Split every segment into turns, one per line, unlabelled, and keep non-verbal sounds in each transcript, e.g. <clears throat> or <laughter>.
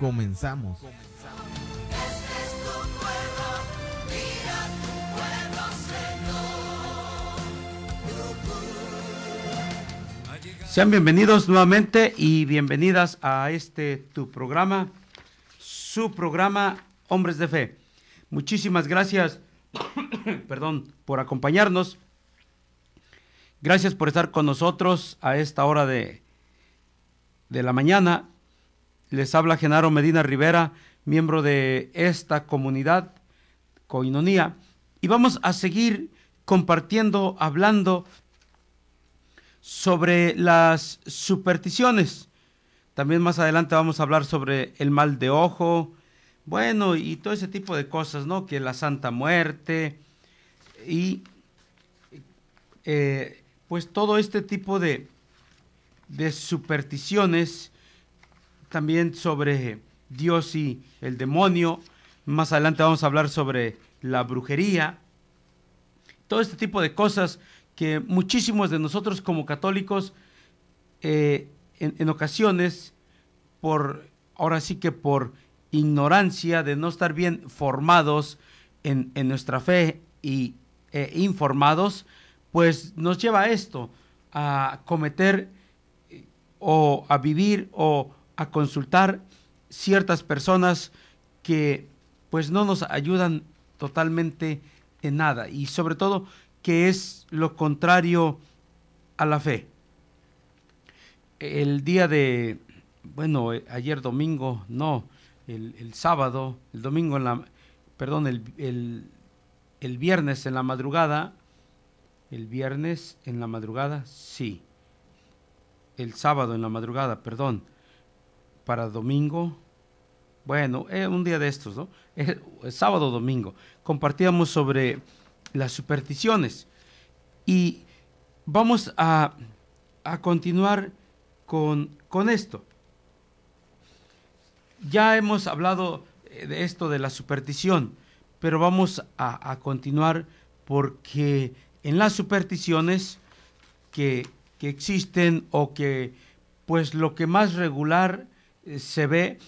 Comenzamos.
Sean bienvenidos nuevamente y bienvenidas a este tu programa, su programa Hombres de Fe. Muchísimas gracias, <coughs> perdón, por acompañarnos. Gracias por estar con nosotros a esta hora de, de la mañana les habla Genaro Medina Rivera, miembro de esta comunidad, Coinonía, y vamos a seguir compartiendo, hablando sobre las supersticiones. También más adelante vamos a hablar sobre el mal de ojo, bueno, y todo ese tipo de cosas, ¿no? Que la Santa Muerte y eh, pues todo este tipo de supersticiones también sobre Dios y el demonio. Más adelante vamos a hablar sobre la brujería. Todo este tipo de cosas que muchísimos de nosotros como católicos eh, en, ocasiones, por ahora sí que por ignorancia de no estar bien formados en, nuestra fe y e informados, pues nos lleva a esto, a cometer eh, o a vivir o a consultar ciertas personas que pues no nos ayudan totalmente en nada y sobre todo que es lo contrario a la fe. El día de, bueno, ayer domingo, no, el, sábado, el domingo en la, perdón, el, el viernes en la madrugada, el viernes en la madrugada, sí, el sábado en la madrugada, perdón, para domingo, bueno, es eh, un día de estos, ¿no? es sábado, domingo, compartíamos sobre las supersticiones. Y vamos a, continuar con, con esto. Ya hemos hablado eh, de esto de la superstición, pero vamos a, continuar porque en las supersticiones que, que existen o que pues lo que más regular se ve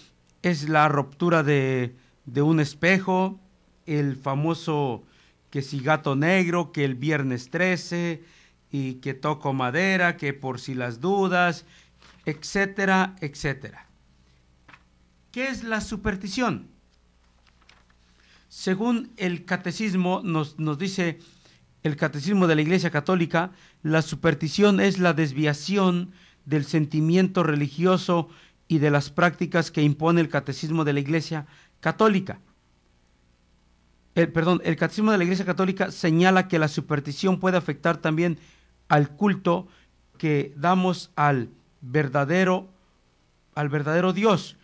es la ruptura de, un espejo, el famoso que si gato negro, que el viernes 13, y que toco madera, que por si las dudas, etcétera, etcétera. ¿Qué es la superstición? Según el catecismo, nos, nos dice el catecismo de la Iglesia Católica, la superstición es la desviación del sentimiento religioso y de las prácticas que impone el catecismo de la Iglesia Católica. El, perdón, el catecismo de la Iglesia Católica señala que la superstición puede afectar también al culto que damos al verdadero, al verdadero Dios,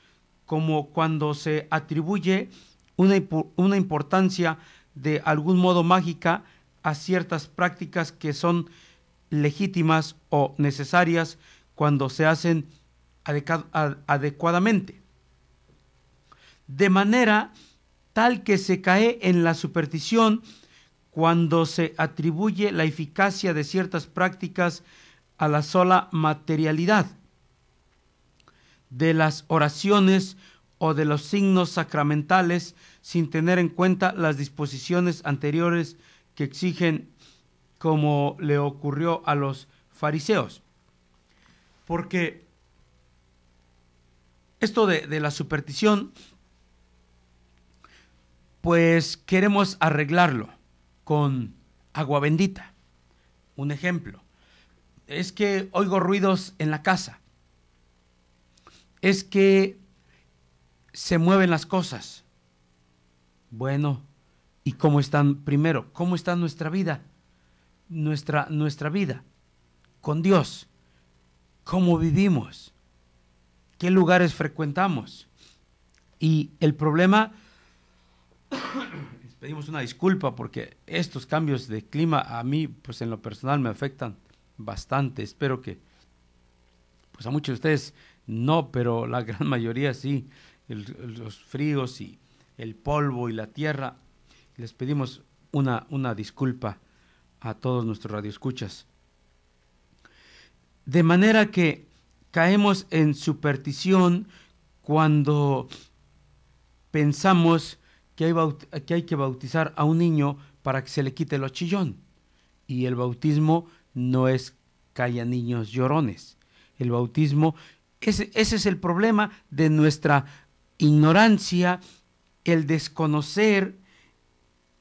como cuando se atribuye una, una importancia de algún modo mágica a ciertas prácticas que son legítimas o necesarias cuando se hacen adecuadamente, de manera tal que se cae en la superstición cuando se atribuye la eficacia de ciertas prácticas a la sola materialidad de las oraciones o de los signos sacramentales sin tener en cuenta las disposiciones anteriores que exigen como le ocurrió a los fariseos. Porque esto de, la superstición, pues queremos arreglarlo con agua bendita. Un ejemplo, es que oigo ruidos en la casa, es que se mueven las cosas. Bueno, ¿y cómo están primero? ¿Cómo está nuestra vida? Nuestra, nuestra vida con Dios. ¿Cómo vivimos? qué lugares frecuentamos. Y el problema, <coughs> les pedimos una disculpa porque estos cambios de clima a mí, pues en lo personal, me afectan bastante. Espero que, pues a muchos de ustedes no, pero la <laughs> gran mayoría sí, los fríos y el polvo y la tierra. Les pedimos una, una disculpa a todos nuestros radioescuchas. De manera que caemos en superstición cuando pensamos que hay, que bautizar a un niño para que se le quite lo chillón. Y el bautismo no es calla niños llorones. El bautismo, ese, ese es el problema de nuestra ignorancia, el desconocer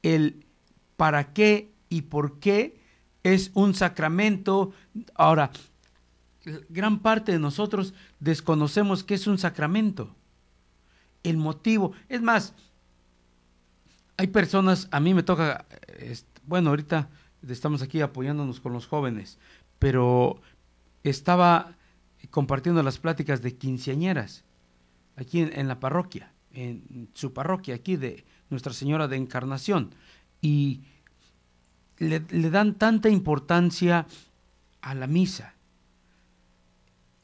el para qué y por qué es un sacramento. Ahora, gran parte de nosotros desconocemos que es un sacramento. El motivo. Es más, hay personas, a mí me toca, bueno, ahorita estamos aquí apoyándonos con los jóvenes, pero estaba compartiendo las pláticas de quinceañeras aquí en, la parroquia, en su parroquia aquí de Nuestra Señora de Encarnación. Y le dan tanta importancia a la misa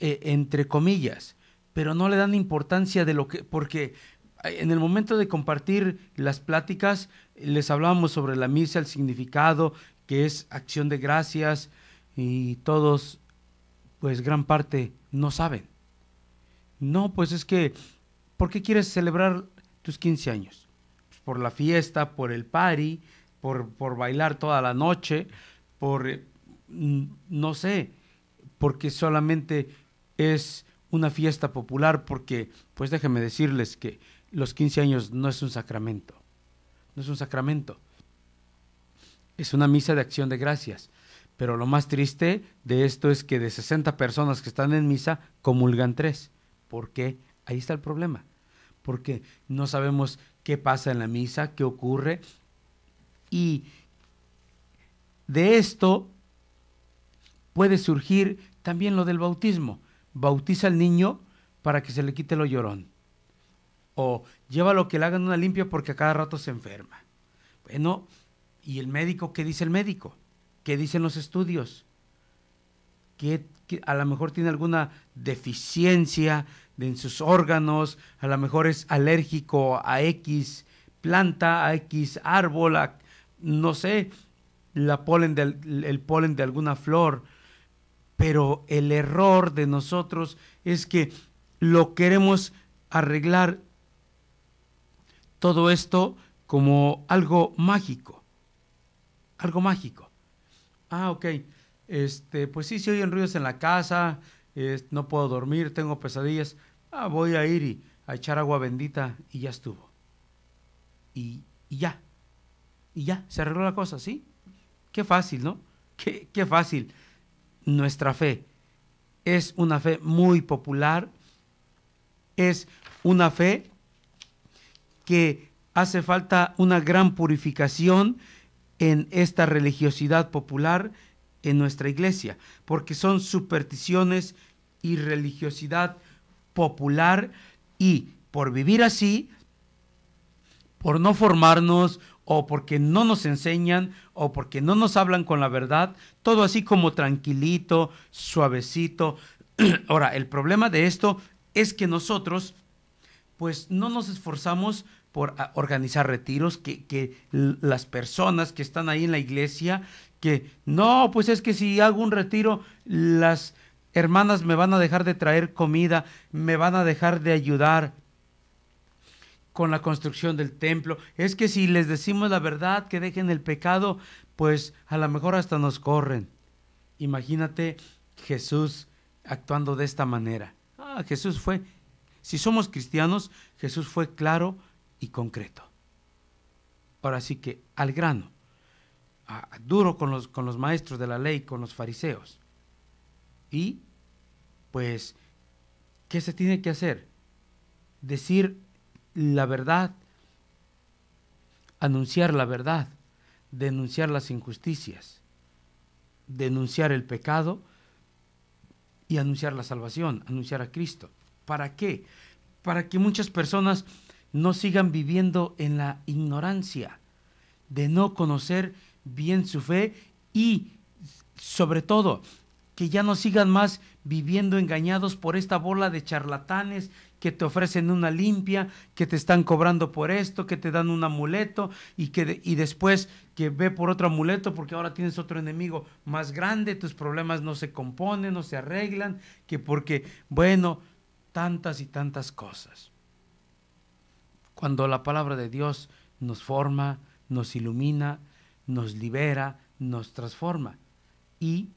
eh, entre comillas, pero no le dan importancia de lo que, porque eh, en el momento de compartir las pláticas, les hablábamos sobre la misa, el significado, que es acción de gracias, y todos, pues gran parte, no saben. No, pues es que, ¿por qué quieres celebrar tus 15 años? Pues, por la fiesta, por el party, por, por bailar toda la noche, por, eh, no sé, porque solamente es una fiesta popular porque, pues déjenme decirles que los 15 años no es un sacramento, no es un sacramento, es una misa de acción de gracias. Pero lo más triste de esto es que de 60 personas que están en misa, comulgan tres. ¿Por qué? Ahí está el problema. Porque no sabemos qué pasa en la misa, qué ocurre. Y de esto puede surgir también lo del bautismo bautiza al niño para que se le quite lo llorón. O llévalo que le hagan una limpia porque a cada rato se enferma. Bueno, ¿y el médico? ¿Qué dice el médico? ¿Qué dicen los estudios? Que, a lo mejor tiene alguna deficiencia en sus órganos, a lo mejor es alérgico a X planta, a X árbol, a, no sé, la polen del, el polen de alguna flor, pero el error de nosotros es que lo queremos arreglar todo esto como algo mágico. Algo mágico. Ah, ok. Este, pues sí, se oyen ruidos en la casa, no puedo dormir, tengo pesadillas. Ah, voy a ir y a echar agua bendita y ya estuvo. Y, ya. Y ya, se arregló la cosa, ¿sí? Qué fácil, ¿no? Qué, qué fácil nuestra fe. Es una fe muy popular, es una fe que hace falta una gran purificación en esta religiosidad popular en nuestra iglesia, porque son supersticiones y religiosidad popular y por vivir así, por no formarnos o porque no nos enseñan, o porque no nos hablan con la verdad, todo así como tranquilito, suavecito. <clears throat> Ahora, el problema de esto es que nosotros, pues no nos esforzamos por ah, organizar retiros, que, que las personas que están ahí en la iglesia, que no, pues es que si hago un retiro, las hermanas me van a dejar de traer comida, me van a dejar de ayudar con la construcción del templo. Es que si les decimos la verdad, que dejen el pecado, pues a lo mejor hasta nos corren. Imagínate Jesús actuando de esta manera. Ah, Jesús fue, si somos cristianos, Jesús fue claro y concreto. Ahora sí que al grano, duro con los, con los maestros de la ley, con los fariseos. Y pues, ¿qué se tiene que hacer? Decir la verdad, anunciar la verdad, denunciar las injusticias, denunciar el pecado y anunciar la salvación, anunciar a Cristo. ¿Para qué? Para que muchas personas no sigan viviendo en la ignorancia de no conocer bien su fe y sobre todo que ya no sigan más viviendo engañados por esta bola de charlatanes que te ofrecen una limpia, que te están cobrando por esto, que te dan un amuleto y que y después que ve por otro amuleto porque ahora tienes otro enemigo más grande, tus problemas no se componen, no se arreglan, que porque bueno, tantas y tantas cosas. Cuando la palabra de Dios nos forma, nos ilumina, nos libera, nos transforma y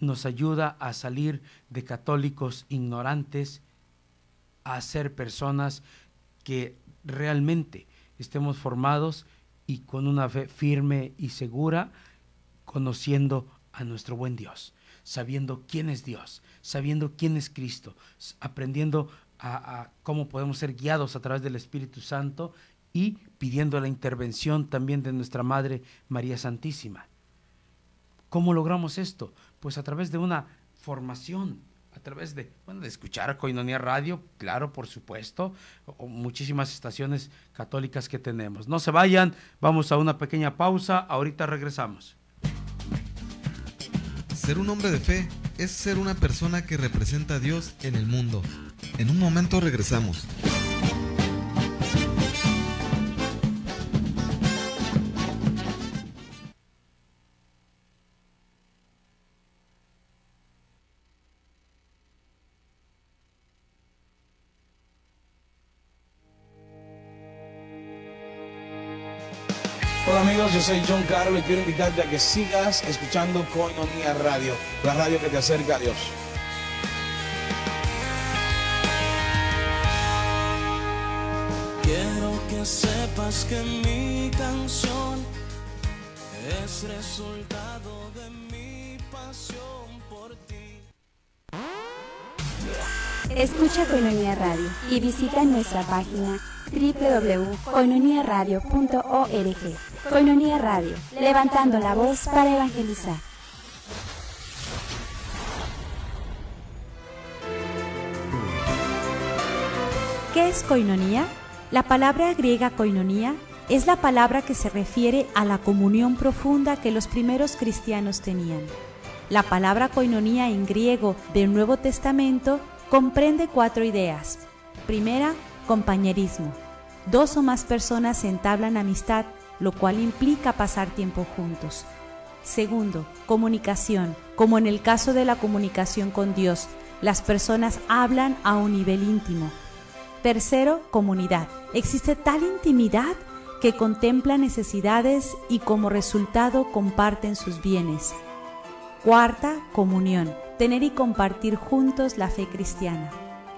nos ayuda a salir de católicos ignorantes a ser personas que realmente estemos formados y con una fe firme y segura, conociendo a nuestro buen Dios, sabiendo quién es Dios, sabiendo quién es Cristo, aprendiendo a, cómo podemos ser guiados a través del Espíritu Santo y pidiendo la intervención también de nuestra Madre María Santísima. ¿Cómo logramos esto? Pues a través de una formación través de, bueno, de escuchar Coinonia Radio, claro, por supuesto, o muchísimas estaciones católicas que tenemos. No se vayan, vamos a una pequeña pausa, ahorita regresamos.
Ser un hombre de
fe es ser
una persona que representa a Dios en el mundo. En un momento regresamos.
soy John Carlos y quiero invitarte a que sigas escuchando Coinonía Radio, la radio que te acerca a Dios. Quiero que sepas que mi canción es resultado de mi pasión por
ti. Escucha Coinonía Radio y visita nuestra página www.coinoniaradio.org. Coinonía Radio, levantando la voz para evangelizar. ¿Qué es coinonía? La palabra griega coinonía es la palabra que se refiere a la comunión profunda que los primeros cristianos tenían. La palabra coinonía en griego del Nuevo Testamento comprende cuatro ideas. Primera, compañerismo. Dos o más personas entablan amistad lo cual implica pasar tiempo juntos. Segundo, comunicación. Como en el caso de la comunicación con Dios, las personas hablan a un nivel íntimo. Tercero, comunidad. Existe tal intimidad que contempla necesidades y como resultado comparten sus bienes. Cuarta, comunión. Tener y compartir juntos la fe cristiana.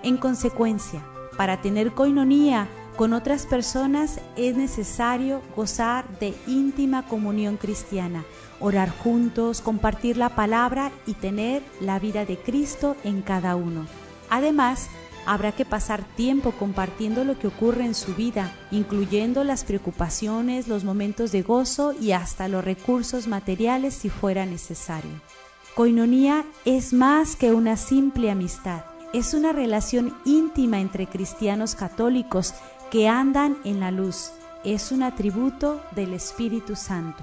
En consecuencia, para tener coinonía con otras personas es necesario gozar de íntima comunión cristiana, orar juntos, compartir la palabra y tener la vida de Cristo en cada uno. Además, habrá que pasar tiempo compartiendo lo que ocurre en su vida, incluyendo las preocupaciones, los momentos de gozo y hasta los recursos materiales si fuera necesario. Coinonía es más que una simple amistad, es una relación íntima entre cristianos católicos que andan en la luz. Es un atributo del Espíritu Santo.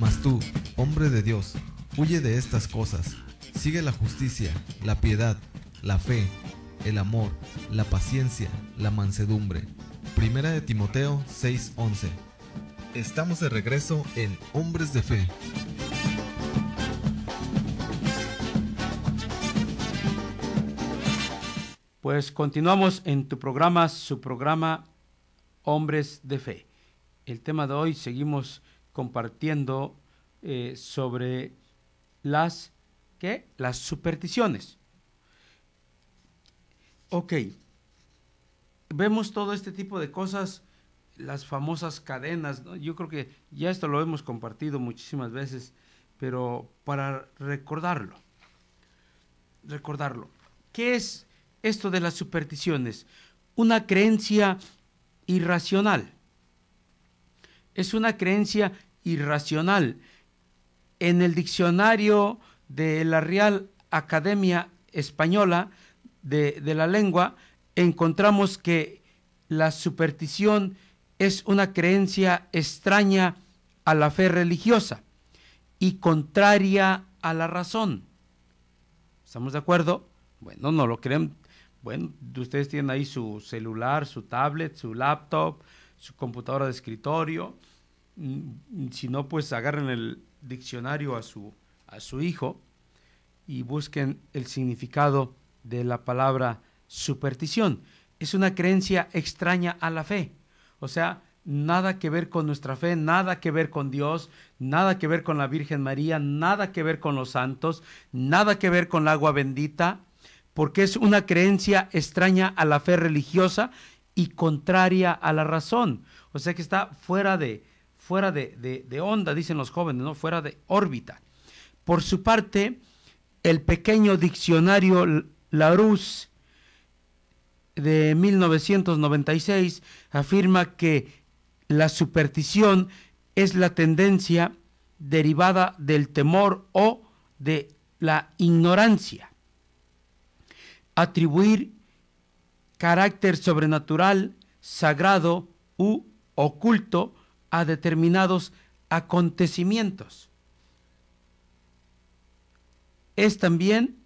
Mas tú, hombre de Dios, huye de estas cosas. Sigue la justicia, la piedad, la fe, el amor, la paciencia, la mansedumbre Primera de Timoteo 6:11. Estamos de regreso en Hombres de Fe.
Pues continuamos en tu programa, su programa Hombres de Fe. El tema de hoy seguimos compartiendo eh, sobre las, ¿qué? Las supersticiones. Ok, vemos todo este tipo de cosas, las famosas cadenas, yo creo que ya esto lo hemos compartido muchísimas veces, pero para recordarlo, recordarlo, ¿qué es esto de las supersticiones? Una creencia irracional. Es una creencia irracional. En el diccionario de la Real Academia Española de la Lengua, encontramos que la superstición es una creencia extraña a la fe religiosa y contraria a la razón. ¿Estamos de acuerdo? Bueno, no lo creen. Bueno, ustedes tienen ahí su celular, su tablet, su laptop, su computadora de escritorio. Mm, si no, pues agarren el diccionario a su, a su hijo y busquen el significado de la palabra superstición. Es una creencia extraña a la fe. O sea, nada que ver con nuestra fe, nada que ver con Dios, nada que ver con la Virgen María, nada que ver con los santos, nada que ver con el agua bendita, porque es una creencia extraña a la fe religiosa y contraria a la razón. O sea que está fuera de, fuera de, de onda, dicen los jóvenes, ¿no? Fuera de órbita. Por su parte, el pequeño diccionario Larousse de 1996 afirma que la superstición es la tendencia derivada del temor o de la ignorancia. Atribuir carácter sobrenatural, sagrado u oculto a determinados acontecimientos. Es también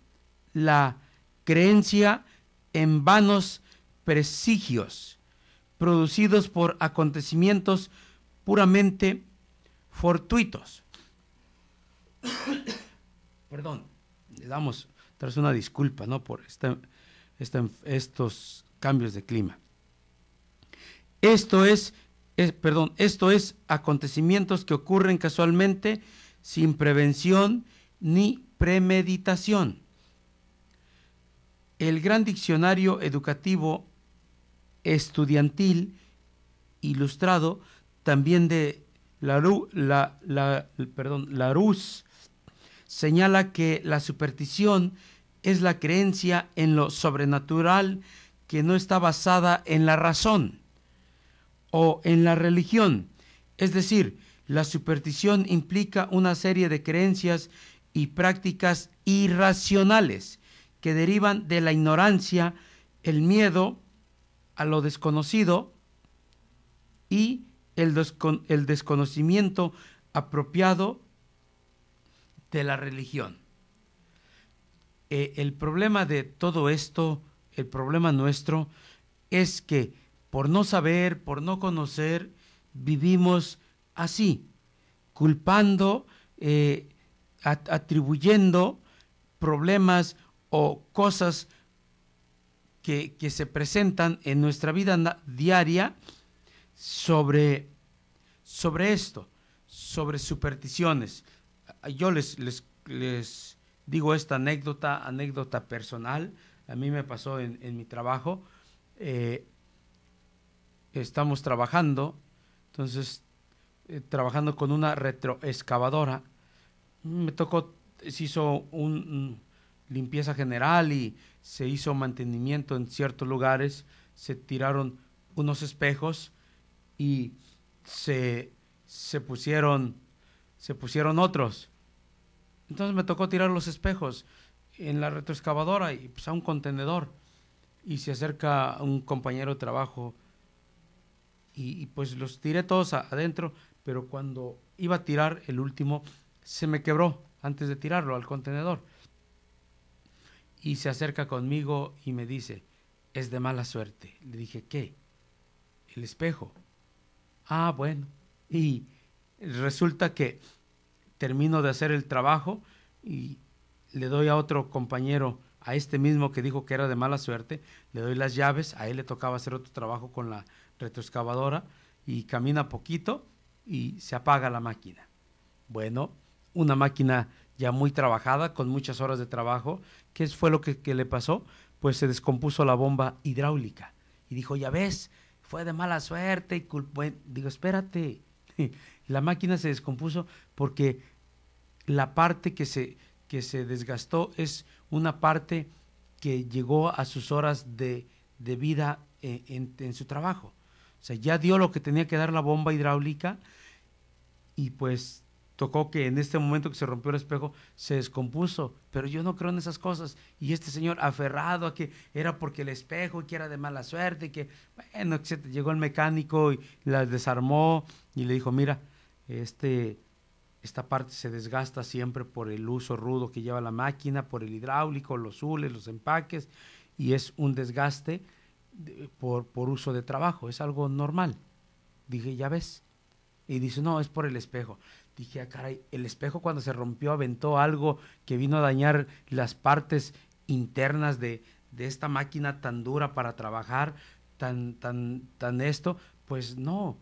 la creencia en vanos presigios producidos por acontecimientos puramente fortuitos. <coughs> Perdón, le damos tras una disculpa por estos cambios de clima. Esto es, perdón, esto es acontecimientos que ocurren casualmente sin prevención ni premeditación el Gran Diccionario Educativo Estudiantil Ilustrado, también de la, señala que la superstición es la creencia en lo sobrenatural que no está basada en la razón o en la religión. Es decir, la superstición implica una serie de creencias y prácticas irracionales que derivan de la ignorancia, el miedo a lo desconocido y el, desconocimiento apropiado de la religión. Eh, el problema de todo esto, el problema nuestro, es que por no saber, por no conocer, vivimos así, culpando, eh, atribuyendo problemas o cosas que, se presentan en nuestra vida diaria sobre, sobre esto, sobre supersticiones. Yo les, les, digo esta anécdota, anécdota personal, a mí me pasó en, mi trabajo. Eh, estamos trabajando, entonces, eh, trabajando con una retroexcavadora. Me tocó, se hizo un, limpieza general y se hizo mantenimiento en ciertos lugares, se tiraron unos espejos y se, se, pusieron, se pusieron otros. Entonces me tocó tirar los espejos en la retroexcavadora y pues, a un contenedor. Y se acerca un compañero de trabajo y, pues los tiré todos adentro, pero cuando iba a tirar el último, se me quebró antes de tirarlo al contenedor y se acerca conmigo y me dice, es de mala suerte. Le dije, ¿qué? El espejo. Ah, bueno. Y resulta que termino de hacer el trabajo y le doy a otro compañero, a este mismo que dijo que era de mala suerte, le doy las llaves, a él le tocaba hacer otro trabajo con la retroexcavadora y camina poquito y se apaga la máquina. Bueno, una máquina ya muy trabajada, con muchas horas de trabajo, ¿Qué fue lo que, le pasó? Pues se descompuso la bomba hidráulica. Y dijo, ya ves, fue de mala suerte. Y digo, espérate. <laughs> la máquina se descompuso porque la parte que se, que se desgastó es una parte que llegó a sus horas de, vida eh, en, su trabajo. O sea, ya dio lo que tenía que dar la bomba hidráulica y pues tocó que en este momento que se rompió el espejo se descompuso, pero yo no creo en esas cosas. Y este señor aferrado a que era porque el espejo, que era de mala suerte, y que, bueno, llegó el mecánico y la desarmó y le dijo, mira, este, esta parte se desgasta siempre por el uso rudo que lleva la máquina, por el hidráulico, los zules, los empaques, y es un desgaste por, por uso de trabajo, es algo normal. Dije, ya ves. Y dice, no, es por el espejo dije, ah, caray, el espejo cuando se rompió aventó algo que vino a dañar las partes internas de, esta máquina tan dura para trabajar, tan, tan, tan esto. Pues no,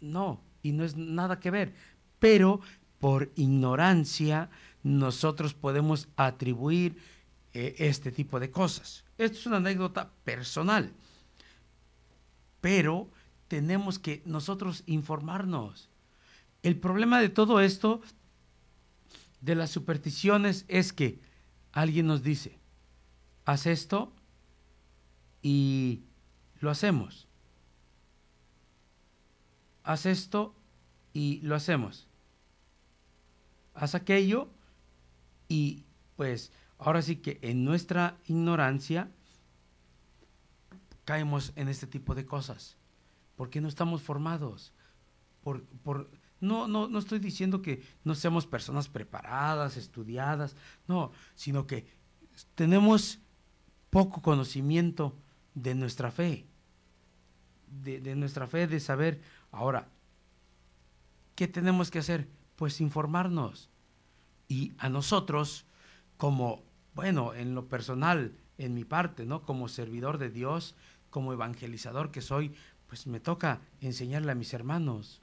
no, y no es nada que ver. Pero por ignorancia nosotros podemos atribuir eh, este tipo de cosas. Esto es una anécdota personal, pero tenemos que nosotros informarnos el problema de todo esto, de las supersticiones, es que alguien nos dice, haz esto y lo hacemos. Haz esto y lo hacemos. Haz aquello y pues ahora sí que en nuestra ignorancia caemos en este tipo de cosas. Porque no estamos formados por, por no, estoy diciendo que no seamos personas preparadas, estudiadas, no, sino que tenemos poco conocimiento de nuestra fe, de, nuestra fe, de saber. Ahora, ¿qué tenemos que hacer? Pues informarnos. Y a nosotros, como, bueno, en lo personal, en mi parte, ¿no? Como servidor de Dios, como evangelizador que soy, pues me toca enseñarle a mis hermanos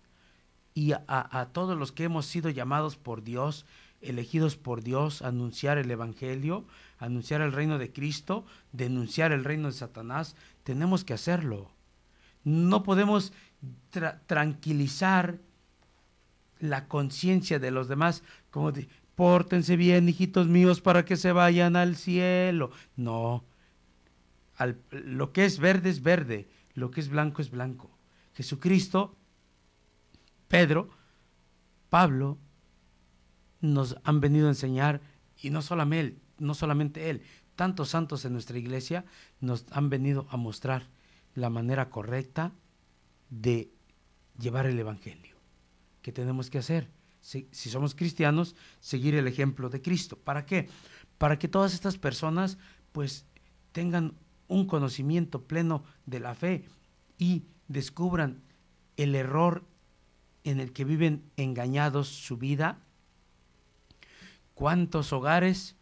y a, todos los que hemos sido llamados por Dios, elegidos por Dios, anunciar el Evangelio, anunciar el reino de Cristo, denunciar el reino de Satanás, tenemos que hacerlo. No podemos tranquilizar la conciencia de los demás, como de, pórtense bien, hijitos míos, para que se vayan al cielo. No, lo que es verde es verde, lo que es blanco es blanco. Jesucristo Pedro, Pablo, nos han venido a enseñar, y no solamente él, no solamente él, tantos santos en nuestra iglesia nos han venido a mostrar la manera correcta de llevar el Evangelio. ¿Qué tenemos que hacer? Si, somos cristianos, seguir el ejemplo de Cristo. ¿Para qué? Para que todas estas personas pues tengan un conocimiento pleno de la fe y descubran el error en el que viven engañados su vida? ¿Cuántos hogares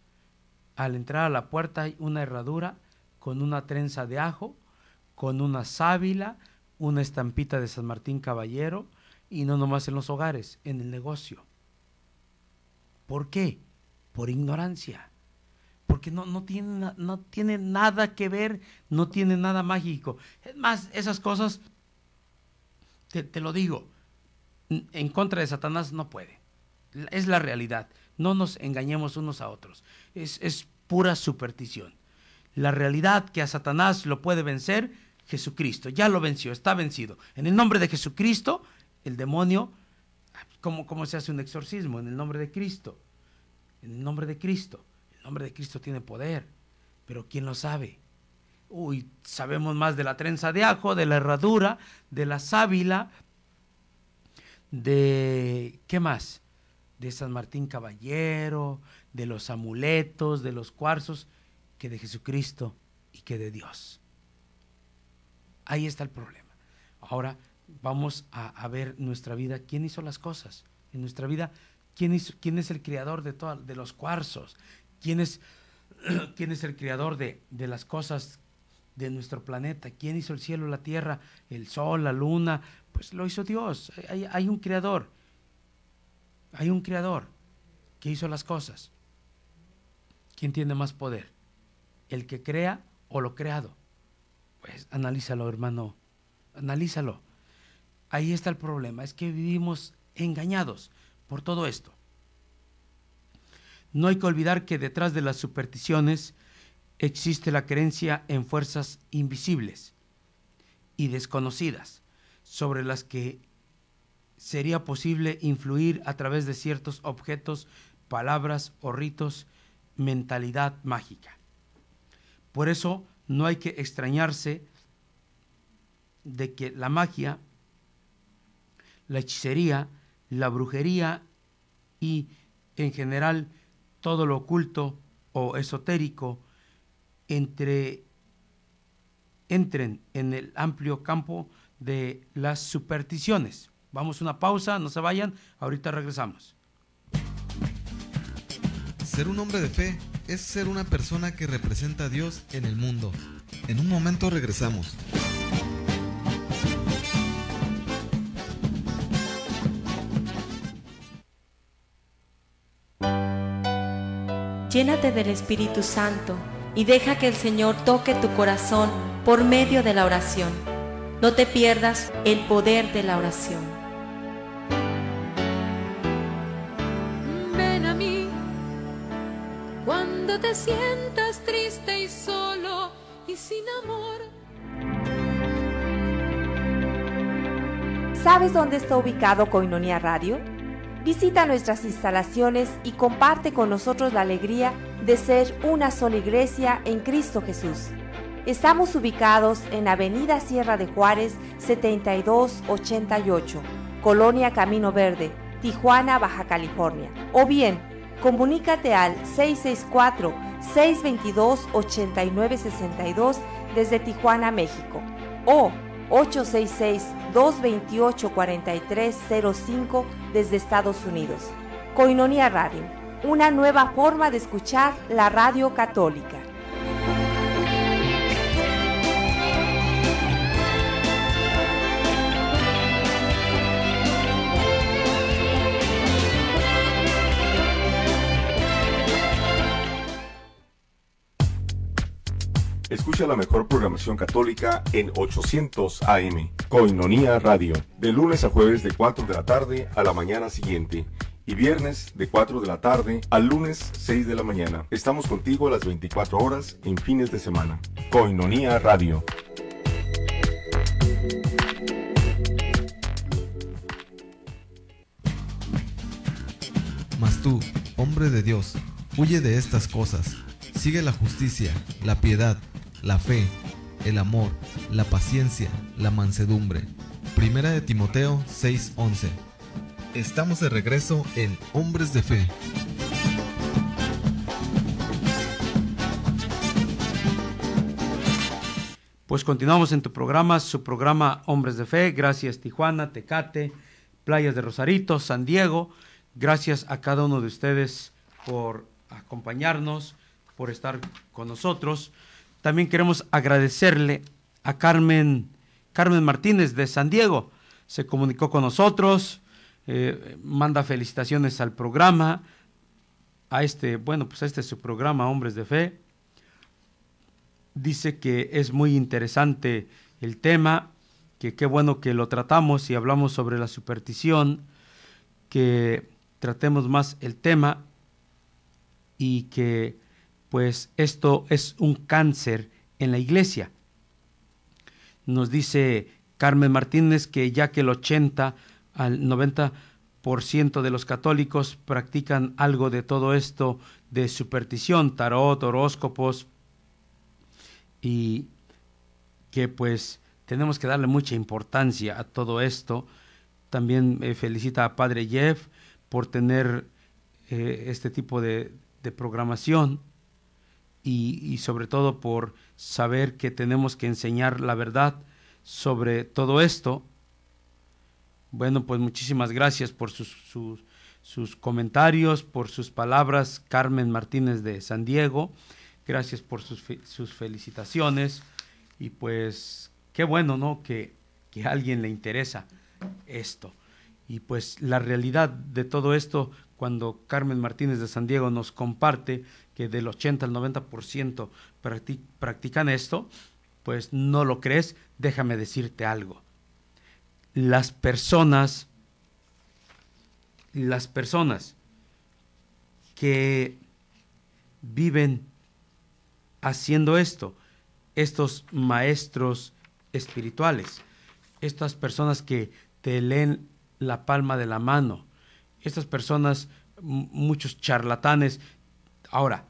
al entrar a la puerta hay una herradura con una trenza de ajo, con una sábila, una estampita de San Martín Caballero y no nomás en los hogares, en el negocio? ¿Por qué? Por ignorancia. Porque no, no, tiene, no tiene nada que ver, no tiene nada mágico. Es más, esas cosas, te lo digo, en contra de Satanás no puede. Es la realidad. No nos engañemos unos a otros. Es, es pura superstición. La realidad que a Satanás lo puede vencer, Jesucristo. Ya lo venció, está vencido. En el nombre de Jesucristo, el demonio, ¿cómo, cómo se hace un exorcismo? En el nombre de Cristo. En el nombre de Cristo. El nombre de Cristo tiene poder. Pero ¿quién lo sabe? Uy, sabemos más de la trenza de ajo, de la herradura, de la sábila, de, ¿qué más? De San Martín Caballero, de los amuletos, de los cuarzos, que de Jesucristo y que de Dios. Ahí está el problema. Ahora vamos a, ver nuestra vida, quién hizo las cosas. En nuestra vida, quién, quién es el creador de, todo, de los cuarzos, quién es, <clears throat> quién es el creador de, de las cosas de nuestro planeta. ¿Quién hizo el cielo, la tierra, el sol, la luna? Pues lo hizo Dios. Hay, un creador. Hay un creador que hizo las cosas. ¿Quién tiene más poder? ¿El que crea o lo creado? Pues analízalo, hermano. Analízalo. Ahí está el problema. Es que vivimos engañados por todo esto. No hay que olvidar que detrás de las supersticiones, existe la creencia en fuerzas invisibles y desconocidas sobre las que sería posible influir a través de ciertos objetos, palabras o ritos, mentalidad mágica. Por eso no hay que extrañarse de que la magia, la hechicería, la brujería y en general todo lo oculto o esotérico entre, entren en el amplio campo de las supersticiones. Vamos a una pausa, no se vayan, ahorita regresamos. Ser un hombre de fe es ser una persona que
representa a Dios en el mundo. En un momento regresamos.
Llénate del Espíritu Santo y deja que el Señor toque tu corazón por medio de la oración. No te pierdas el poder de la oración. Ven a mí cuando te sientas triste y solo y sin amor. ¿Sabes dónde está ubicado Coinonia Radio? Visita nuestras instalaciones y comparte con nosotros la alegría de ser una sola iglesia en Cristo Jesús. Estamos ubicados en Avenida Sierra de Juárez 7288, Colonia Camino Verde, Tijuana, Baja California. O bien, comunícate al 664-622-8962 desde Tijuana, México. O 866-228-4305 desde Estados Unidos. Coinonia Radio una nueva forma de escuchar la radio católica.
Escucha la mejor programación católica en 800 AM, Coinonía Radio, de lunes a jueves de 4 de la tarde a la mañana siguiente y viernes de 4 de la tarde al lunes 6 de la mañana. Estamos contigo a las 24 horas en fines de semana. Coinonía Radio. Mas tú, hombre de Dios, huye de estas cosas. Sigue la justicia, la piedad, la fe, el amor, la paciencia, la mansedumbre. Primera de Timoteo 6:11. Estamos de regreso en Hombres de Fe.
Pues continuamos en tu programa, su programa Hombres de Fe. Gracias Tijuana, Tecate, Playas de Rosarito, San Diego. Gracias a cada uno de ustedes por acompañarnos, por estar con nosotros. También queremos agradecerle a Carmen, Carmen Martínez de San Diego. Se comunicó con nosotros, eh, manda felicitaciones al programa, a este, bueno, pues a este su programa, Hombres de Fe. Dice que es muy interesante el tema, que qué bueno que lo tratamos y hablamos sobre la superstición, que tratemos más el tema y que pues esto es un cáncer en la iglesia. Nos dice Carmen Martínez que ya que el 80 al 90% de los católicos practican algo de todo esto de superstición, tarot, horóscopos, y que pues tenemos que darle mucha importancia a todo esto. También me felicita a Padre Jeff por tener eh, este tipo de, programación y, y sobre todo por saber que tenemos que enseñar la verdad sobre todo esto bueno, pues muchísimas gracias por sus, comentarios, por sus palabras, Carmen Martínez de San Diego. Gracias por sus, sus felicitaciones. Y pues qué bueno, ¿no? Que, que a alguien le interesa esto. Y pues la realidad de todo esto, cuando Carmen Martínez de San Diego nos comparte que del 80 al 90% practican esto, pues no lo crees, déjame decirte algo las personas, las personas que viven haciendo esto, estos maestros espirituales, estas personas que te leen la palma de la mano, estas personas, muchos charlatanes. Ahora,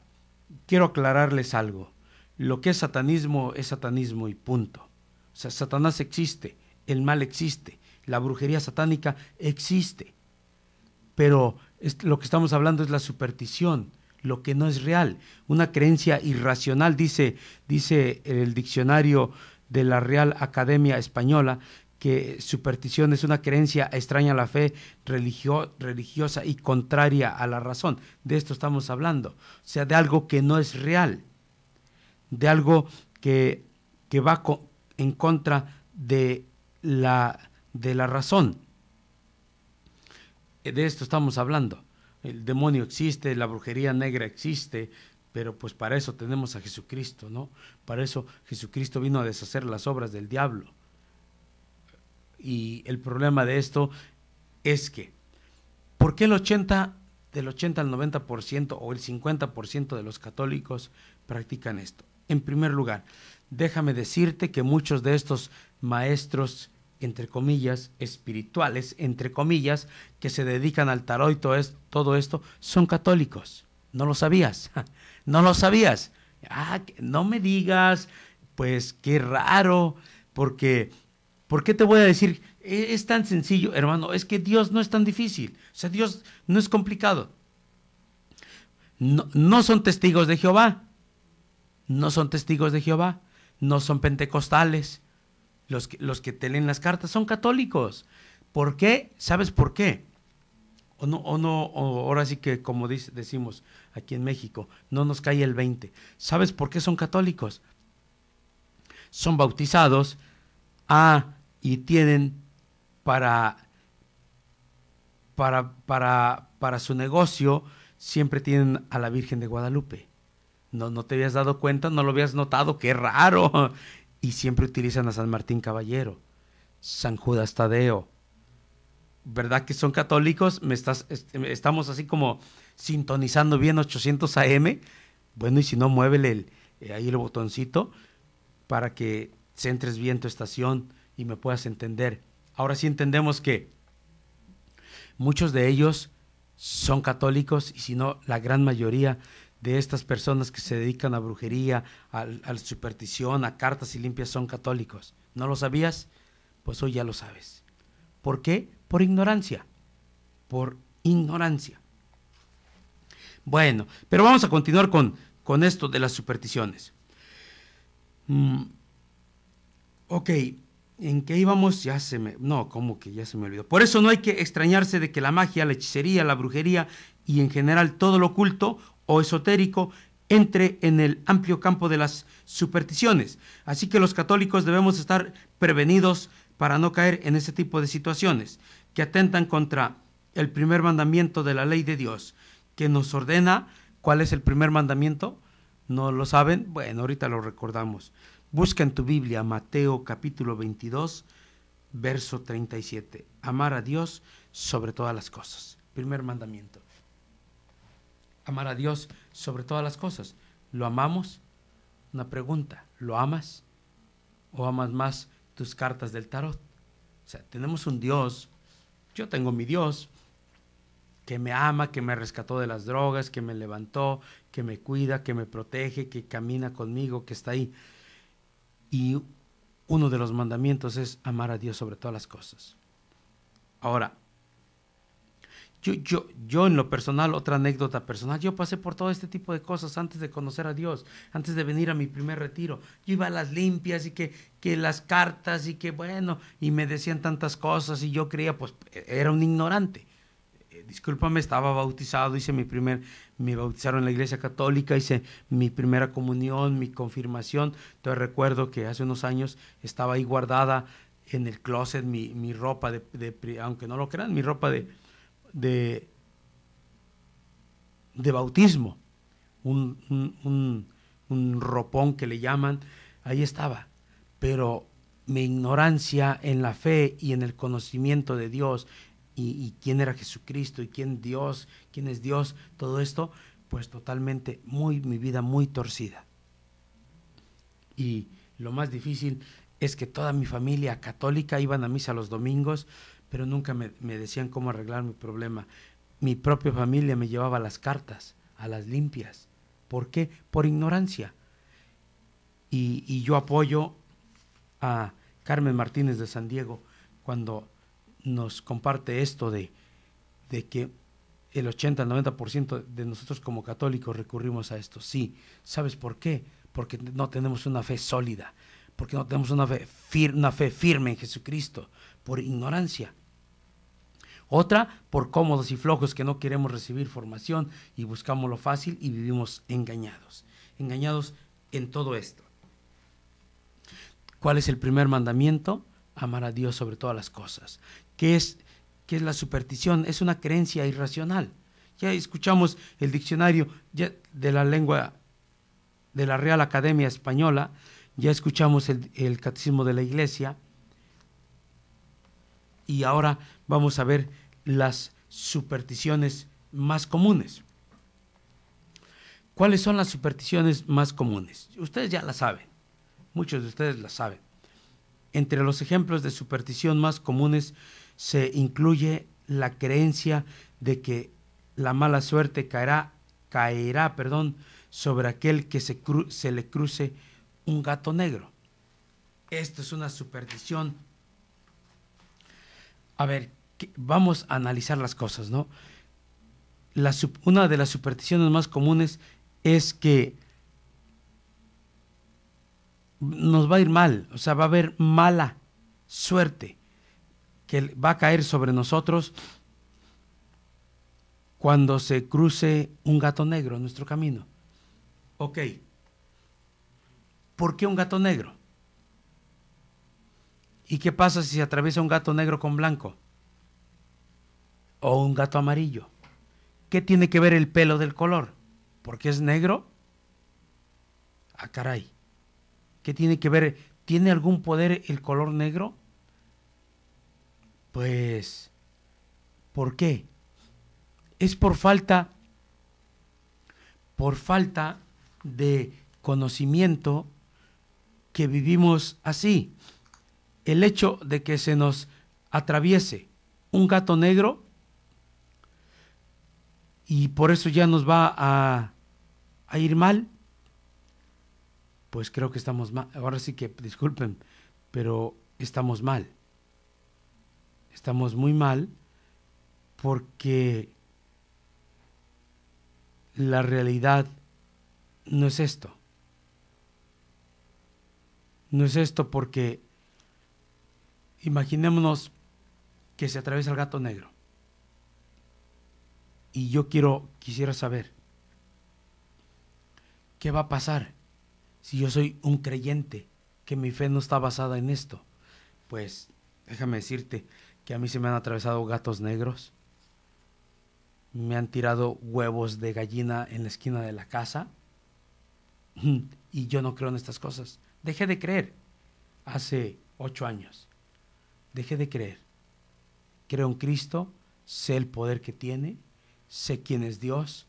quiero aclararles algo. Lo que es satanismo es satanismo y punto. O sea, Satanás existe el mal existe, la brujería satánica existe, pero lo que estamos hablando es la superstición, lo que no es real, una creencia irracional, dice, dice el diccionario de la Real Academia Española, que superstición es una creencia extraña a la fe religiosa y contraria a la razón. De esto estamos hablando. O sea, de algo que no es real, de algo que, va en contra de la, de la razón. Eh, de esto estamos hablando. El demonio existe, la brujería negra existe, pero pues para eso tenemos a Jesucristo, ¿no? Para eso Jesucristo vino a deshacer las obras del diablo. Y el problema de esto es que, ¿por qué el 80, del 80 al 90% o el 50% de los católicos practican esto? En primer lugar, déjame decirte que muchos de estos maestros, entre comillas, espirituales, entre comillas, que se dedican al tarot y todo esto, son católicos. No lo sabías, <laughs> no lo sabías. Ah, no me digas, pues qué raro, porque, ¿por qué te voy a decir? E, es, tan sencillo, hermano, es que Dios no es tan difícil, o sea, Dios no es complicado. no son testigos de Jehová, no son testigos de Jehová, no son pentecostales. Los que, los que te leen las cartas son católicos. ¿Por qué? ¿Sabes por qué? O no, o no ahora sí que como decimos aquí en México, no nos cae el 20. ¿Sabes por qué son católicos? Son bautizados, ah, y tienen para, para, para, para su negocio, siempre tienen a la Virgen de Guadalupe no, no te habías dado cuenta, no lo habías notado, qué raro. <laughs> Y siempre utilizan a San Martín Caballero, San Judas Tadeo. ¿Verdad que son católicos? Me estás, este, estamos así como sintonizando bien 800 AM. Bueno, y si no, muévele eh, ahí el botoncito para que centres bien tu estación y me puedas entender. Ahora sí entendemos que muchos de ellos son católicos y si no, la gran mayoría de estas personas que se dedican a brujería, a, la superstición, a cartas y limpias son católicos. ¿No lo sabías? Pues hoy ya lo sabes. ¿Por qué? Por ignorancia. Por ignorancia. Bueno, pero vamos a continuar con, con esto de las supersticiones. Mm. ok, ¿en qué íbamos? Ya se me... No, como que ya se me olvidó. Por eso no hay que extrañarse de que la magia, la hechicería, la brujería y en general todo lo oculto o esotérico entre en el amplio campo de las supersticiones. Así que los católicos debemos estar prevenidos para no caer en ese tipo de situaciones que atentan contra el primer mandamiento de la ley de Dios, que nos ordena cuál es el primer mandamiento. ¿No lo saben? Bueno, ahorita lo recordamos. Busca en tu Biblia Mateo capítulo 22, verso 37. Amar a Dios sobre todas las cosas. Primer mandamiento amar a Dios sobre todas las cosas. ¿Lo amamos? Una pregunta, ¿lo amas? ¿O amas más tus cartas del tarot? O sea, tenemos un Dios, yo tengo mi Dios, que me ama, que me rescató de las drogas, que me levantó, que me cuida, que me protege, que camina conmigo, que está ahí. Y uno de los mandamientos es amar a Dios sobre todas las cosas. Ahora, yo, yo, yo en lo personal, otra anécdota personal, yo pasé por todo este tipo de cosas antes de conocer a Dios, antes de venir a mi primer retiro. Yo iba a las limpias y que, que las cartas y que bueno, y me decían tantas cosas y yo creía, pues e-, era un ignorante. Eh, discúlpame, estaba bautizado, hice mi primer, me bautizaron en la iglesia católica, hice mi primera comunión, mi confirmación. entonces recuerdo que hace unos años estaba ahí guardada en el closet mi, ropa, de, de, aunque no lo crean, mi ropa de de, de bautismo, un, ropón que le llaman, ahí estaba. Pero mi ignorancia en la fe y en el conocimiento de Dios y, y, quién era Jesucristo y quién Dios, quién es Dios, todo esto, pues totalmente muy mi vida muy torcida. Y lo más difícil es que toda mi familia católica iban a misa los domingos, pero nunca me, decían cómo arreglar mi problema. Mi propia familia me llevaba las cartas, a las limpias. ¿Por qué? Por ignorancia. Y, yo apoyo a Carmen Martínez de San Diego cuando nos comparte esto de, que el 80 al 90% de nosotros como católicos recurrimos a esto. Sí, ¿sabes por qué? Porque no tenemos una fe sólida, porque no tenemos una fe, una fe firme en Jesucristo, por ignorancia. Otra, por cómodos y flojos que no queremos recibir formación y buscamos lo fácil y vivimos engañados. Engañados en todo esto. ¿Cuál es el primer mandamiento? Amar a Dios sobre todas las cosas. ¿Qué es, es la superstición? Es una creencia irracional. Ya escuchamos el diccionario de la lengua de la Real Academia Española, ya escuchamos el, el catecismo de la Iglesia y ahora vamos a ver las supersticiones más comunes. ¿Cuáles son las supersticiones más comunes? Ustedes ya la saben, muchos de ustedes la saben. Entre los ejemplos de superstición más comunes se incluye la creencia de que la mala suerte caerá, caerá perdón, sobre aquel que se, se le cruce un gato negro. Esto es una superstición. A ver, vamos a analizar las cosas, ¿no? una de las supersticiones más comunes es que nos va a ir mal, o sea, va a haber mala suerte que va a caer sobre nosotros cuando se cruce un gato negro en nuestro camino. Ok, ¿por qué un gato negro? ¿Y qué pasa si se atraviesa un gato negro con blanco? o un gato amarillo. ¿Qué tiene que ver el pelo del color? ¿Porque es negro? Ah, caray. ¿Qué tiene que ver? ¿Tiene algún poder el color negro? Pues, ¿por qué? Es por falta, por falta de conocimiento que vivimos así. El hecho de que se nos atraviese un gato negro y por eso ya nos va a, ir mal, pues creo que estamos mal. Ahora sí que disculpen, pero estamos mal. Estamos muy mal porque la realidad no es esto. No es esto porque imaginémonos que se atraviesa el gato negro. Y yo quiero, quisiera saber, ¿qué va a pasar si yo soy un creyente, que mi fe no está basada en esto? Pues déjame decirte que a mí se me han atravesado gatos negros, me han tirado huevos de gallina en la esquina de la casa, <clears throat> y yo no creo en estas cosas. Dejé de creer hace ocho años. Dejé de creer. Creo en Cristo, sé el poder que tiene, sé quién es Dios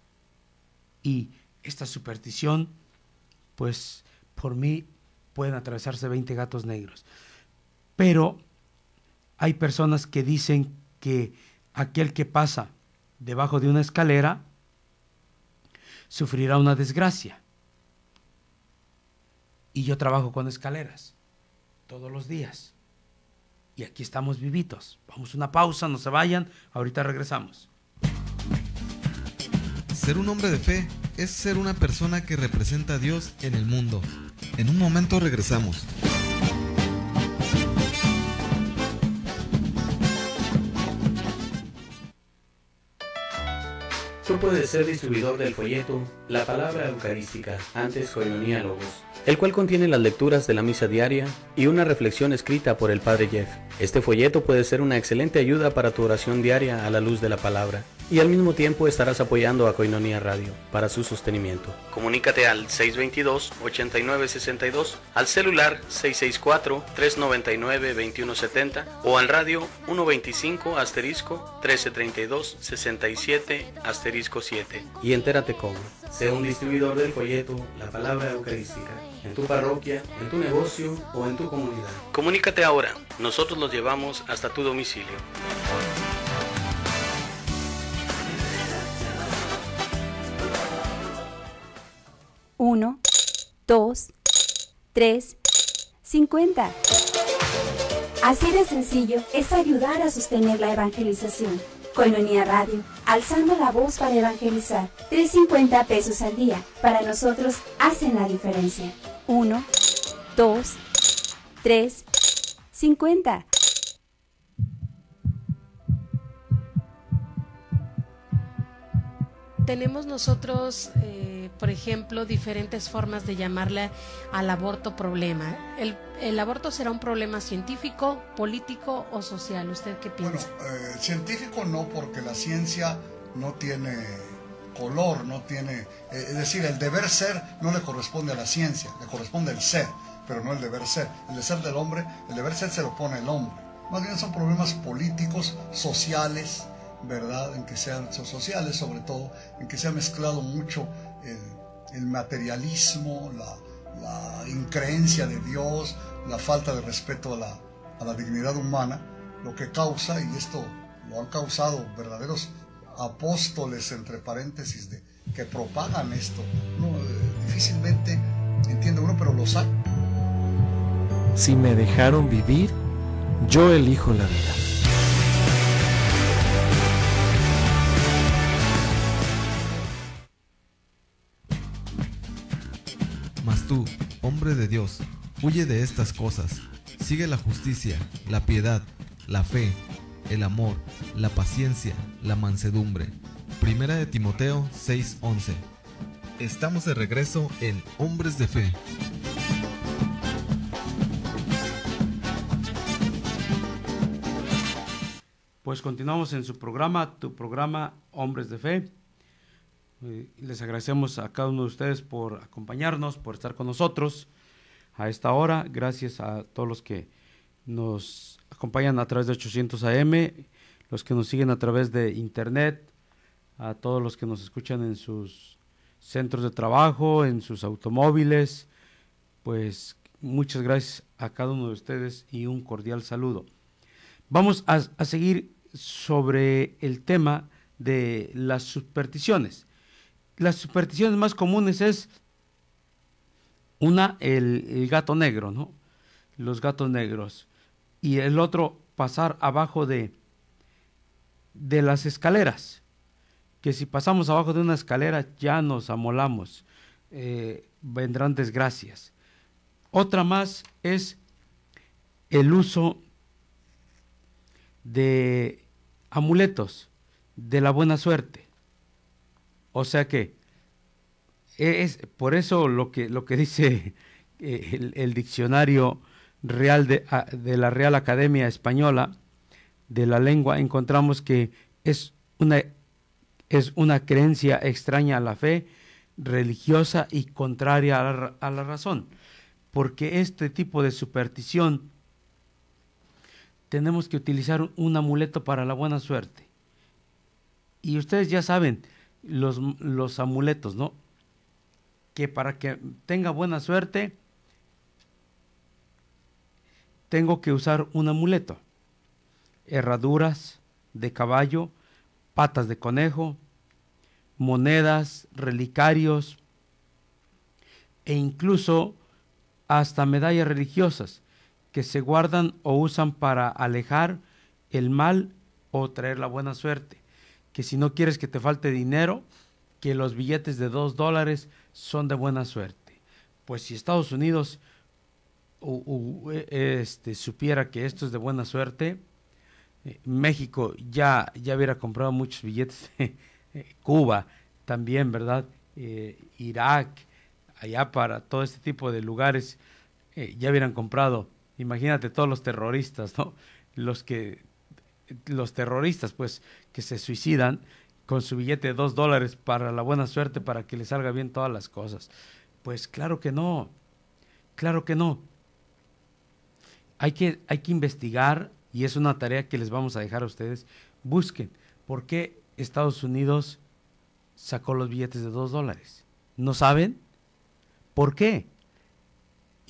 y esta superstición, pues por mí pueden atravesarse 20 gatos negros. Pero hay personas que dicen que aquel que pasa debajo de una escalera sufrirá una desgracia. Y yo trabajo con escaleras todos los días. Y aquí estamos vivitos. Vamos a una pausa, no se vayan, ahorita regresamos.
Ser un hombre de fe es ser una persona que representa a Dios en el mundo. En un momento regresamos.
Tú puedes ser distribuidor del folleto La Palabra Eucarística, antes Coinonía Logos, el cual contiene las lecturas de la misa diaria y una reflexión escrita por el Padre Jeff. Este folleto puede ser una excelente ayuda para tu oración diaria a la luz de la palabra y al mismo tiempo estarás apoyando a Coinonia Radio para su sostenimiento. Comunícate al 622-8962, al celular 664-399-2170 o al radio 125 1332 67 asterisco 7. Y entérate cómo. Sé un distribuidor del folleto La Palabra Eucarística en tu parroquia, en tu negocio o en tu comunidad. Comunícate ahora. Nosotros los llevamos hasta tu domicilio.
1, 2, 3, 50. Así de sencillo es ayudar a sostener la evangelización. Colonia Radio, alzando la voz para evangelizar. 3.50 pesos al día. Para nosotros hacen la diferencia. 1, 2, 3, 50. Tenemos nosotros... Eh, por ejemplo, diferentes formas de llamarle al aborto problema. El, aborto será un problema científico, político o social. ¿Usted qué piensa?
Bueno, eh, científico no, porque la ciencia no tiene color, no tiene... Eh, es decir, el deber ser no le corresponde a la ciencia, le corresponde el ser, pero no el deber ser. El de ser del hombre, el deber ser se lo pone el hombre. Más bien son problemas políticos, sociales, ¿verdad? En que sean sociales, sobre todo, en que se ha mezclado mucho el, materialismo, la, increencia de Dios, la falta de respeto a la, dignidad humana, lo que causa, y esto lo han causado verdaderos apóstoles, entre paréntesis, de, que propagan esto. No, eh, difícilmente entiende uno, pero lo sabe. Si me dejaron vivir, yo elijo la vida. tú, hombre de Dios, huye de estas cosas. Sigue la justicia, la piedad, la fe, el amor, la paciencia, la mansedumbre. Primera de Timoteo 6:11. Estamos de regreso en Hombres de Fe.
Pues continuamos en su programa, tu programa Hombres de Fe. Eh, les agradecemos a cada uno de ustedes por acompañarnos, por estar con nosotros a esta hora. Gracias a todos los que nos acompañan a través de 800 AM, los que nos siguen a través de Internet, a todos los que nos escuchan en sus centros de trabajo, en sus automóviles. Pues muchas gracias a cada uno de ustedes y un cordial saludo. Vamos a, seguir sobre el tema de las supersticiones las supersticiones más comunes es una, el, gato negro, ¿no? Los gatos negros. Y el otro, pasar abajo de, de las escaleras. Que si pasamos abajo de una escalera ya nos amolamos. Eh, vendrán desgracias. Otra más es el uso de amuletos de la buena suerte. O sea que e, es por eso lo que, lo que dice <laughs> eh, el, diccionario real de, la Real Academia Española de la lengua encontramos que es una, es una creencia extraña a la fe, religiosa y contraria a la razón. Porque este tipo de superstición tenemos que utilizar un amuleto para la buena suerte. Y ustedes ya saben, los, los amuletos, ¿no? Que para que tenga buena suerte, tengo que usar un amuleto. Herraduras de caballo, patas de conejo, monedas, relicarios e incluso hasta medallas religiosas que se guardan o usan para alejar el mal o traer la buena suerte que si no quieres que te falte dinero, que los billetes de dos dólares son de buena suerte. Pues si Estados Unidos e, este, supiera que esto es de buena suerte, eh, México ya, ya hubiera comprado muchos billetes <laughs> eh, Cuba también, ¿verdad? Eh, Irak, allá para todo este tipo de lugares, ya hubieran comprado. Imagínate todos los terroristas, ¿no? Los que los terroristas, pues, que se suicidan con su billete de dos dólares para la buena suerte, para que les salga bien todas las cosas. Pues claro que no, claro que no. Hay que, hay que investigar, y es una tarea que les vamos a dejar a ustedes, busquen por qué Estados Unidos sacó los billetes de dos dólares. ¿No saben? ¿Por qué?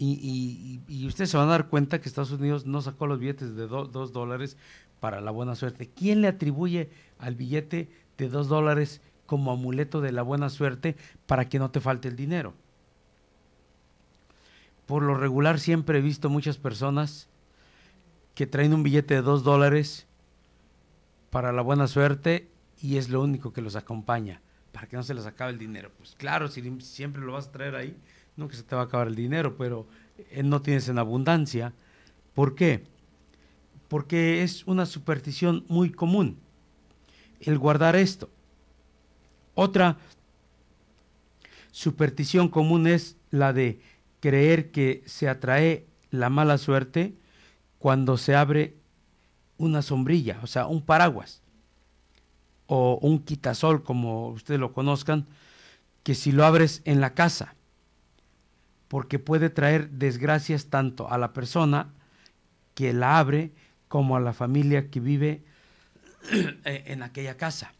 Y, ustedes se van a dar cuenta que Estados Unidos no sacó los billetes de dos dólares para la buena suerte. ¿Quién le atribuye al billete de dos dólares como amuleto de la buena suerte para que no te falte el dinero? Por lo regular siempre he visto muchas personas que traen un billete de dos dólares para la buena suerte y es lo único que los acompaña, para que no se les acabe el dinero. Pues claro, si siempre lo vas a traer ahí, nunca se te va a acabar el dinero, pero eh, no tienes en abundancia. ¿Por qué? porque es una superstición muy común el guardar esto. Otra superstición común es la de creer que se atrae la mala suerte cuando se abre una sombrilla, o sea, un paraguas o un quitasol, como ustedes lo conozcan, que si lo abres en la casa, porque puede traer desgracias tanto a la persona que la abre como a la familia que vive <clears throat> eh, en aquella casa.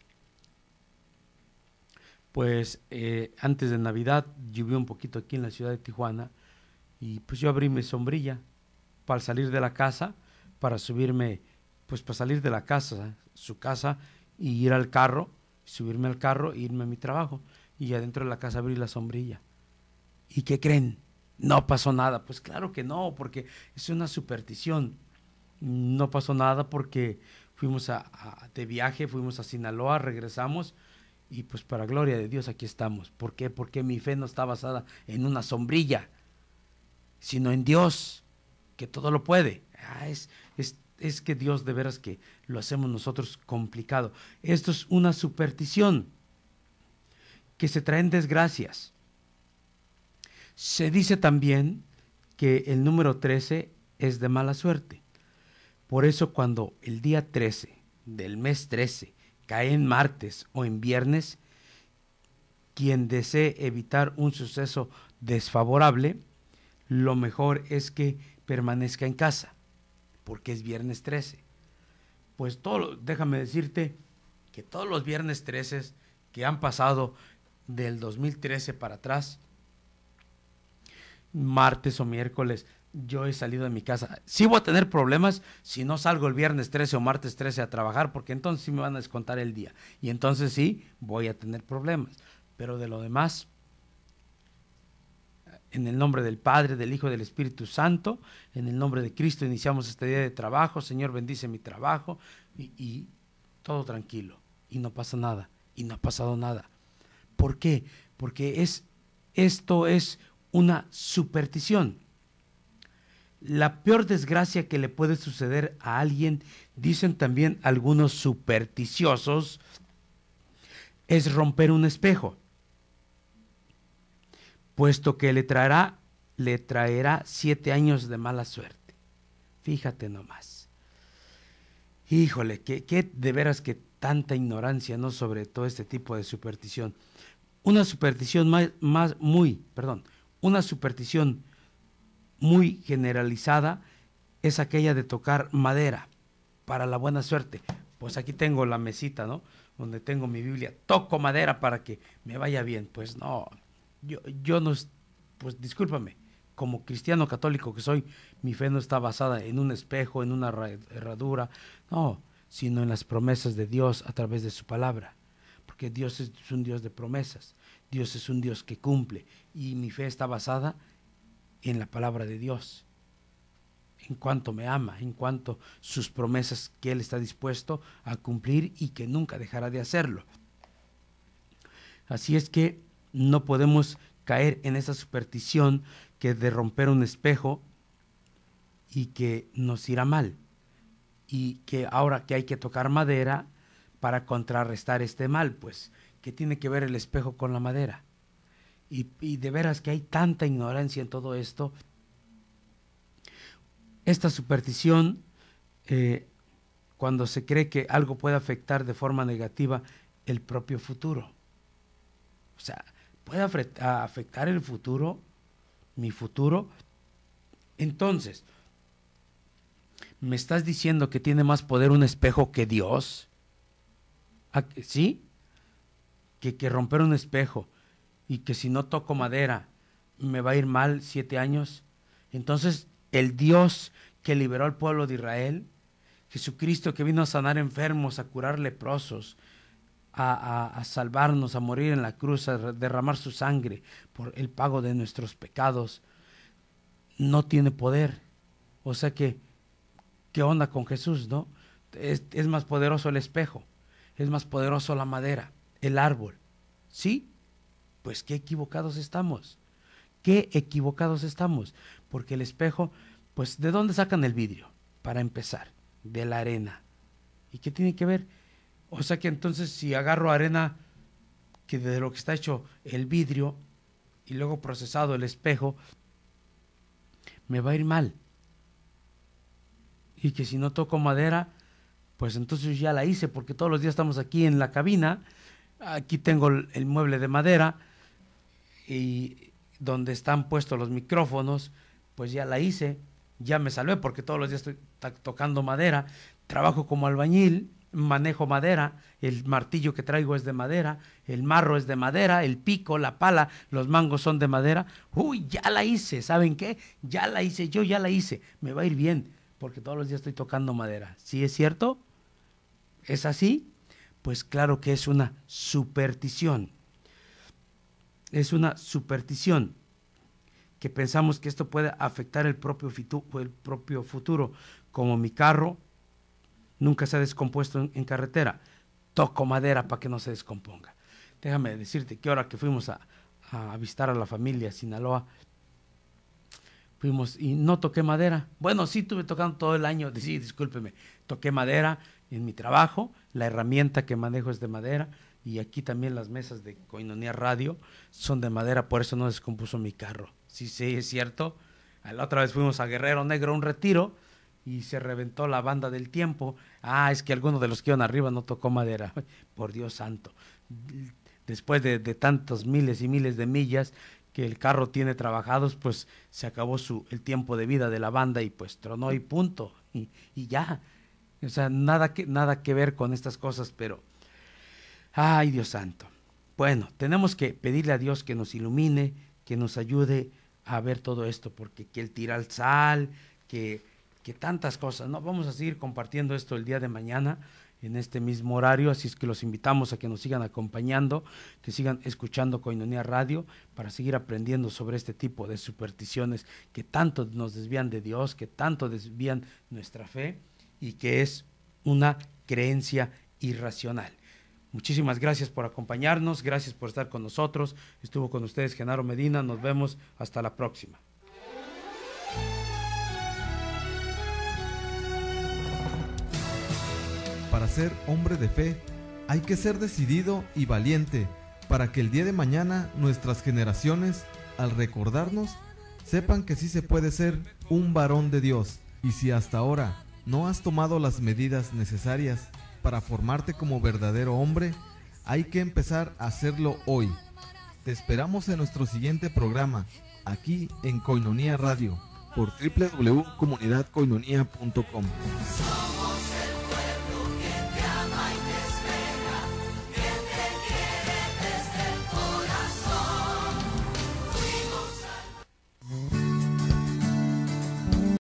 Pues eh, antes de Navidad llovió un poquito aquí en la ciudad de Tijuana y pues yo abrí mi sombrilla para salir de la casa, para subirme, pues para salir de la casa, su casa, y ir al carro, subirme al carro e irme a mi trabajo. Y adentro de la casa abrí la sombrilla. ¿Y qué creen? No pasó nada. Pues claro que no, porque es una superstición no pasó nada porque fuimos a, de viaje, fuimos a Sinaloa, regresamos y pues para gloria de Dios aquí estamos. ¿Por qué? Porque mi fe no está basada en una sombrilla, sino en Dios, que todo lo puede. Ah, es, es, es que Dios de veras que lo hacemos nosotros complicado. Esto es una superstición que se traen desgracias. Se dice también que el número 13 es de mala suerte. Por eso cuando el día 13 del mes 13 cae en martes o en viernes, quien desee evitar un suceso desfavorable, lo mejor es que permanezca en casa, porque es viernes 13. Pues todo, déjame decirte que todos los viernes 13 que han pasado del 2013 para atrás, martes o miércoles yo he salido de mi casa. si voy a tener problemas si no salgo el viernes 13 o martes 13 a trabajar, porque entonces sí me van a descontar el día. Y entonces sí voy a tener problemas. Pero de lo demás, en el nombre del Padre, del Hijo y del Espíritu Santo, en el nombre de Cristo iniciamos este día de trabajo. Señor, bendice mi trabajo y, y todo tranquilo. Y no pasa nada. Y no ha pasado nada. ¿Por qué? Porque es, esto es una superstición la peor desgracia que le puede suceder a alguien, dicen también algunos supersticiosos, es romper un espejo, puesto que le traerá, le traerá siete años de mala suerte. Fíjate nomás. Híjole, qué de veras que tanta ignorancia, ¿no? Sobre todo este tipo de superstición. Una superstición más, más muy, perdón, una superstición muy generalizada es aquella de tocar madera para la buena suerte. Pues aquí tengo la mesita, ¿no? Donde tengo mi Biblia. Toco madera para que me vaya bien. Pues no, yo, yo no, pues discúlpame, como cristiano católico que soy, mi fe no está basada en un espejo, en una herradura, no, sino en las promesas de Dios a través de su palabra. Porque Dios es un Dios de promesas, Dios es un Dios que cumple y mi fe está basada en la palabra de Dios, en cuanto me ama, en cuanto sus promesas que Él está dispuesto a cumplir y que nunca dejará de hacerlo. Así es que no podemos caer en esa superstición que de romper un espejo y que nos irá mal. Y que ahora que hay que tocar madera para contrarrestar este mal, pues, ¿qué tiene que ver el espejo con la madera? y, de veras que hay tanta ignorancia en todo esto, esta superstición, eh, cuando se cree que algo puede afectar de forma negativa el propio futuro. O sea, puede afectar el futuro, mi futuro. Entonces, ¿me estás diciendo que tiene más poder un espejo que Dios? ¿Sí? que romper un espejo y que si no toco madera me va a ir mal siete años. Entonces el Dios que liberó al pueblo de Israel, Jesucristo que vino a sanar enfermos, a curar leprosos, a, a, a, salvarnos, a morir en la cruz, a derramar su sangre por el pago de nuestros pecados, no tiene poder. O sea que, ¿qué onda con Jesús, no? Es, es más poderoso el espejo, es más poderoso la madera, el árbol, ¿sí? Pues qué equivocados estamos. Qué equivocados estamos. Porque el espejo, pues ¿de dónde sacan el vidrio? Para empezar, de la arena. ¿Y qué tiene que ver? O sea que entonces si agarro arena que de lo que está hecho el vidrio y luego procesado el espejo, me va a ir mal. Y que si no toco madera, pues entonces ya la hice, porque todos los días estamos aquí en la cabina, aquí tengo el mueble de madera, y donde están puestos los micrófonos, pues ya la hice, ya me salvé porque todos los días estoy tocando madera, trabajo como albañil, manejo madera, el martillo que traigo es de madera, el marro es de madera, el pico, la pala, los mangos son de madera. Uy, ya la hice, ¿saben qué? Ya la hice, yo ya la hice, me va a ir bien, porque todos los días estoy tocando madera. ¿Sí es cierto? ¿Es así? Pues claro que es una superstición es una superstición que pensamos que esto puede afectar el propio, el propio futuro, como mi carro nunca se ha descompuesto en, carretera, toco madera para que no se descomponga. Déjame decirte que ahora que fuimos a, a avistar a la familia Sinaloa, fuimos y no toqué madera. Bueno, sí tuve tocando todo el año, sí, discúlpeme, toqué madera en mi trabajo, la herramienta que manejo es de madera, y aquí también las mesas de Coinonía Radio son de madera, por eso no descompuso mi carro. Sí, sí, es cierto. La otra vez fuimos a Guerrero Negro un retiro y se reventó la banda del tiempo. Ah, es que alguno de los que iban arriba no tocó madera. Por Dios santo. Después de, tantos miles y miles de millas que el carro tiene trabajados, pues se acabó su, el tiempo de vida de la banda y pues tronó y punto. Y, y ya. O sea, nada que, nada que ver con estas cosas, pero Ay, Dios santo. Bueno, tenemos que pedirle a Dios que nos ilumine, que nos ayude a ver todo esto, porque que el sal, que, que tantas cosas, ¿no? Vamos a seguir compartiendo esto el día de mañana en este mismo horario, así es que los invitamos a que nos sigan acompañando, que sigan escuchando Coinonía Radio para seguir aprendiendo sobre este tipo de supersticiones que tanto nos desvían de Dios, que tanto desvían nuestra fe y que es una creencia irracional. Muchísimas gracias por acompañarnos, gracias por estar con nosotros. Estuvo con ustedes Genaro Medina, nos vemos hasta la próxima.
Para ser hombre de fe, hay que ser decidido y valiente para que el día de mañana nuestras generaciones, al recordarnos, sepan que sí se puede ser un varón de Dios. Y si hasta ahora no has tomado las medidas necesarias para formarte como verdadero hombre, hay que empezar a hacerlo hoy. Te esperamos en nuestro siguiente programa, aquí en Coinonía Radio, por www.comunidadcoinonía.com.